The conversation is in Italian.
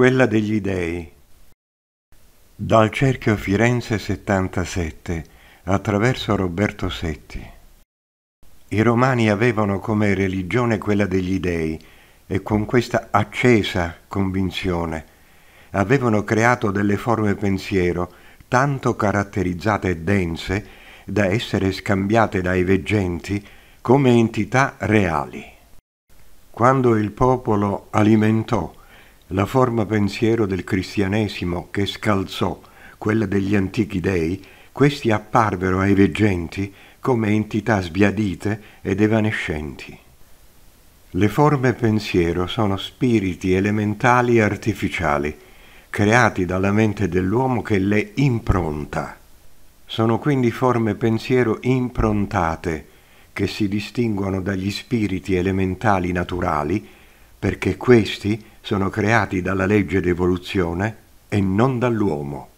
quella degli dèi. Dal cerchio Firenze 77 attraverso Roberto Setti. I romani avevano come religione quella degli dèi e con questa accesa convinzione avevano creato delle forme pensiero tanto caratterizzate e dense da essere scambiate dai veggenti come entità reali. Quando il popolo alimentò la forma pensiero del cristianesimo che scalzò quella degli antichi dei, questi apparvero ai veggenti come entità sbiadite ed evanescenti. Le forme pensiero sono spiriti elementali e artificiali, creati dalla mente dell'uomo che le impronta. Sono quindi forme pensiero improntate, che si distinguono dagli spiriti elementali naturali, perché questi sono creati dalla legge d'evoluzione e non dall'uomo.